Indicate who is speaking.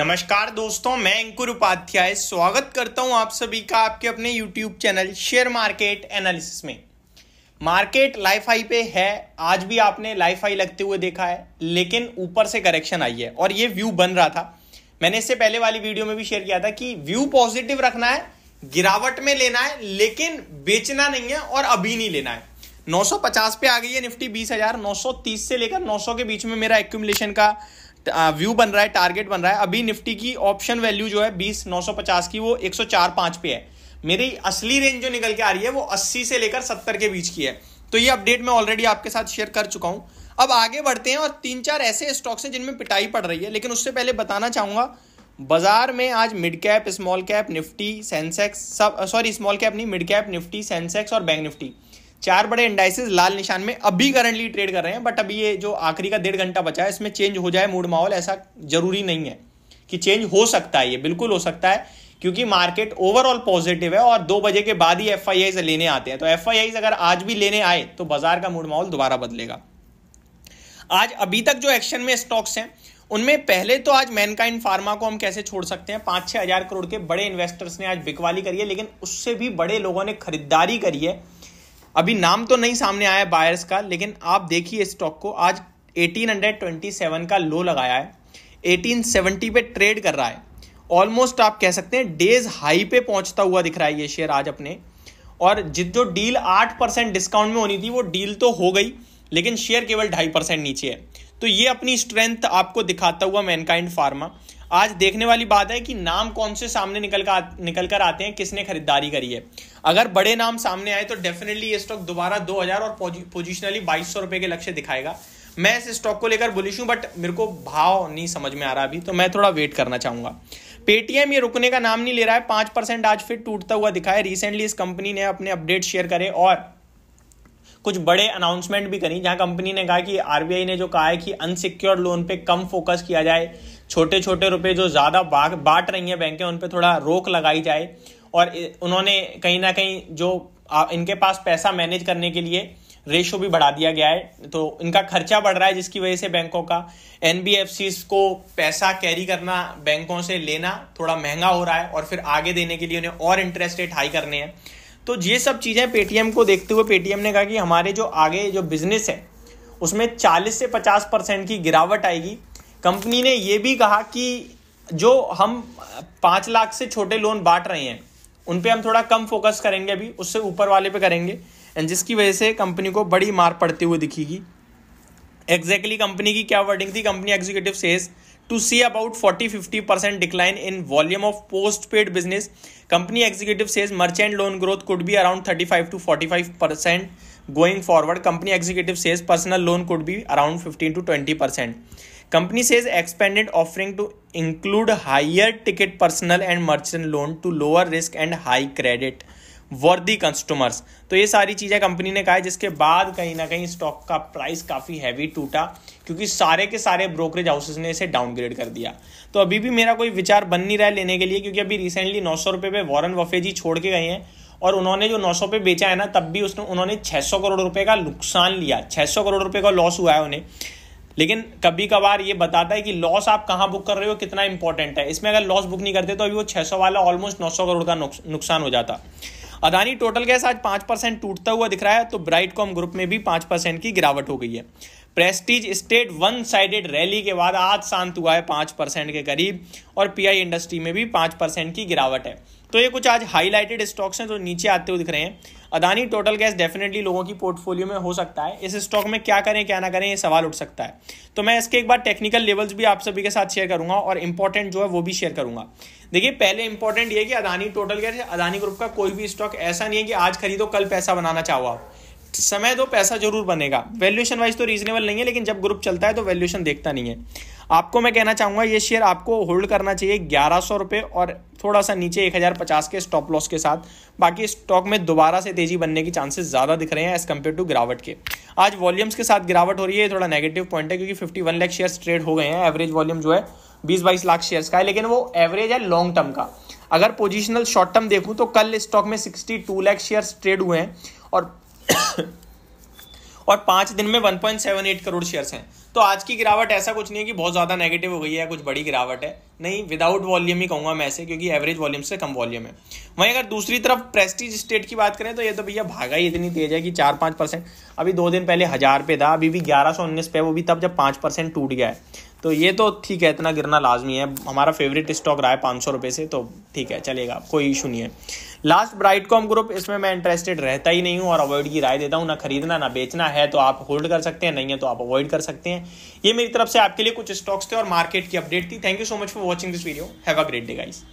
Speaker 1: नमस्कार दोस्तों मैं अंकुर उपाध्याय स्वागत करता हूं आप सभी का आपके अपने YouTube channel share market analysis में मार्केट लाइफ हाई पे है आज भी आपने लाइफ हाई लगते हुए देखा है लेकिन ऊपर से करेक्शन आई है और ये व्यू बन रहा था मैंने इससे पहले वाली वीडियो में भी शेयर किया था कि व्यू पॉजिटिव रखना है गिरावट में लेना है लेकिन बेचना नहीं है और अभी नहीं लेना है 950 पे आ गई है निफ्टी 930 से लेकर 900 के बीच में मेरा एक्यूमुलेशन का व्यू बन रहा है टारगेट बन रहा है अभी निफ्टी की ऑप्शन वैल्यू जो है बीस नौ सौ पचास की वो एक सौ चार पांच पे है मेरी असली रेंज जो निकल के आ रही है वो अस्सी से लेकर सत्तर के बीच की है तो ये अपडेट मैं ऑलरेडी आपके साथ शेयर कर चुका हूं अब आगे बढ़ते हैं और तीन चार ऐसे स्टॉक्स हैं जिनमें पिटाई पड़ रही है लेकिन उससे पहले बताना चाहूंगा बाजार में आज mid cap small cap Nifty Sensex सब सॉरी स्मॉल कैप नहीं मिड कैप निफ्टी सेंसेक्स और बैंक निफ्टी चार बड़े इंडाइसिस लाल निशान में अभी करंटली ट्रेड कर रहे हैं बट अभी ये जो आखिरी का डेढ़ घंटा बचा है इसमें चेंज हो जाए मूड माहौल ऐसा जरूरी नहीं है कि चेंज हो सकता है ये बिल्कुल हो सकता है क्योंकि मार्केट ओवरऑल पॉजिटिव है और दो बजे के बाद ही एफ आई लेने आते हैं तो एफ आई अगर आज भी लेने आए तो बाजार का मूड माहौल दोबारा बदलेगा आज अभी तक जो एक्शन में स्टॉक्स हैं उनमें पहले तो आज मैनकाइंड फार्मा को हम कैसे छोड़ सकते हैं पांच छह हजार करोड़ के बड़े इन्वेस्टर्स ने आज बिकवाली करी है लेकिन उससे भी बड़े लोगों ने खरीदारी करी है अभी नाम तो नहीं सामने आया बायर्स का लेकिन आप देखिए स्टॉक को आज 1827 का लो लगाया है 1870 पे ट्रेड कर रहा है ऑलमोस्ट आप कह सकते हैं डेज हाई पे पहुंचता हुआ दिख रहा है ये शेयर आज अपने और जित जो डील आठ परसेंट डिस्काउंट में होनी थी वो डील तो हो गई लेकिन शेयर केवल ढाई परसेंट नीचे है तो ये अपनी स्ट्रेंथ आपको दिखाता हुआ मैनकाइंड फार्मा आज देखने वाली बात है कि नाम कौन से सामने निकल कर निकल कर आते हैं किसने खरीदारी करी है अगर बड़े नाम सामने आए तो डेफिनेटली ये स्टॉक दोबारा 2000 और पोजिशनली बाईस सौ रुपए के लक्ष्य दिखाएगा मैं इस स्टॉक को लेकर बुलिश हूं बट मेरे को भाव नहीं समझ में आ रहा अभी तो मैं थोड़ा वेट करना चाहूंगा पेटीएम ये रुकने का नाम नहीं ले रहा है पांच परसेंट आज फिर टूटता हुआ दिखा है रिसेंटली इस कंपनी ने अपने अपडेट शेयर करे और कुछ बड़े अनाउंसमेंट भी करी जहां कंपनी ने कहा कि आरबीआई ने जो कहा है कि अनसिक्योर्ड लोन पे कम फोकस किया जाए छोटे छोटे रुपए जो ज़्यादा बांट रही है बैंकें उन पर थोड़ा रोक लगाई जाए और उन्होंने कहीं ना कहीं जो इनके पास पैसा मैनेज करने के लिए रेशो भी बढ़ा दिया गया है तो इनका खर्चा बढ़ रहा है जिसकी वजह से बैंकों का एन को पैसा कैरी करना बैंकों से लेना थोड़ा महंगा हो रहा है और फिर आगे देने के लिए उन्हें और इंटरेस्ट रेट हाई करने हैं तो ये सब चीज़ें पेटीएम को देखते हुए पेटीएम ने कहा कि हमारे जो आगे जो बिजनेस है उसमें 40 से 50 परसेंट की गिरावट आएगी कंपनी ने ये भी कहा कि जो हम पाँच लाख से छोटे लोन बांट रहे हैं उन पर हम थोड़ा कम फोकस करेंगे अभी उससे ऊपर वाले पे करेंगे एंड जिसकी वजह से कंपनी को बड़ी मार पड़ती हुई दिखेगी एग्जैक्टली कंपनी की क्या वर्डिंग थी company executive says to see about 40-50 percent decline in volume of post paid business company executive says merchant loan growth could be around 35 to 45 percent going forward company executive says personal loan could be around 15 to 20 percent company says expanded offering to include higher ticket personal and merchant loan to lower risk and high credit worthy customers तो ये सारी चीज़ें company ने कहा है जिसके बाद कहीं ना कहीं स्टॉक का प्राइस काफ़ी हैवी टूटा क्योंकि सारे के सारे ब्रोकरेज हाउसेज ने इसे डाउनग्रेड कर दिया तो अभी भी मेरा कोई विचार बन नहीं रहा है लेने के लिए क्योंकि अभी रिसेंटली नौ सौ रुपये पे वॉरन वफे जी छोड़ के गए हैं और उन्होंने जो नौ सौ पे बेचा है ना तब भी उसने उन्होंने सौ करोड़ रुपए का नुकसान लिया सौ करोड़ रुपए का लॉस हुआ है उन्हें लेकिन कभी कभार ये बताता है कि लॉस आप कहाँ बुक कर रहे हो कितना इंपॉर्टेंट है इसमें अगर लॉस बुक नहीं करते तो अभी वो सौ वाला ऑलमोस्ट नौ सौ करोड़ का नुकसान हो जाता अदानी टोटल गैस आज पांच परसेंट टूटता हुआ दिख रहा है तो ब्राइटकॉम ग्रुप में भी पांच परसेंट की गिरावट हो गई है Prestige estate one sided rally के बाद आज शांत हुआ है पांच परसेंट के करीब और पीआई इंडस्ट्री में भी पांच परसेंट की गिरावट है तो ये कुछ आज हाईलाइटेड स्टॉक्स हैं जो नीचे आते हुए दिख रहे हैं अदानी टोटल गैस डेफिनेटली लोगों की पोर्टफोलियो में हो सकता है इस स्टॉक में क्या करें क्या ना करें ये सवाल उठ सकता है तो मैं इसके एक बार टेक्निकल लेवल्स भी आप सभी के साथ शेयर करूंगा और इंपॉर्टेंट जो है वो भी शेयर करूंगा देखिए पहले इंपॉर्टेंट ये कि Adani total gas Adani group का कोई भी स्टॉक ऐसा नहीं है कि आज खरीदो कल पैसा बनाना चाहो आप समय दो पैसा जरूर बनेगा वैल्यूएशन वाइज तो रीजनेबल नहीं है लेकिन जब ग्रुप चलता है तो वैल्यूएशन देखता नहीं है आपको मैं कहना चाहूँगा ये शेयर आपको होल्ड करना चाहिए ग्यारह सौ रुपये और थोड़ा सा नीचे एक हज़ार पचास के स्टॉप लॉस के साथ बाकी स्टॉक में दोबारा से तेजी बनने के चांसेस ज़्यादा दिख रहे हैं एज कम्पेयर टू गिरावट के आज वॉल्यूम्स के साथ गिरावट हो रही है थोड़ा नेगेटिव पॉइंट है क्योंकि fifty one lakh share trade हो गए हैं एवरेज वॉल्यूम जो है बीस बाईस लाख शेयर्स का है लेकिन वो एवरेज है लॉन्ग टर्म का अगर पोजिशनल शॉर्ट टर्म देखूँ तो कल स्टॉक में sixty two lakh shares trade हुए हैं और और पांच दिन में 1.78 करोड़ शेयर्स हैं तो आज की गिरावट ऐसा कुछ नहीं है कि बहुत ज़्यादा नेगेटिव हो गई है कुछ बड़ी गिरावट है नहीं विदाउट वॉल्यूम ही कहूंगा मैं ऐसे क्योंकि एवरेज वॉल्यूम से कम वॉल्यूम है वहीं अगर दूसरी तरफ प्रेस्टीज स्टेट की बात करें तो ये तो भैया भागा ही इतनी तेज है कि चार पांच परसेंट अभी दो दिन पहले हज़ार पे था अभी भी ग्यारह सौ उन्नीस पे वो भी तब जब पांच परसेंट टूट गया है तो ये तो ठीक है इतना गिरना लाजमी है हमारा फेवरेट स्टॉक रहा है पाँच सौ रुपये से तो ठीक है चलेगा कोई इशू नहीं है लास्ट ब्राइट कॉम ग्रुप इसमें मैं इंटरेस्टेड रहता ही नहीं हूँ और अवॉइड की राय देता हूँ ना खरीदना ना बेचना है तो आप होल्ड कर सकते हैं नहीं है तो आप अवॉइड कर सकते हैं ये मेरी तरफ से आपके लिए कुछ स्टॉक्स थे और मार्केट की अपडेट थी thank you so much for watching this video have a great day guys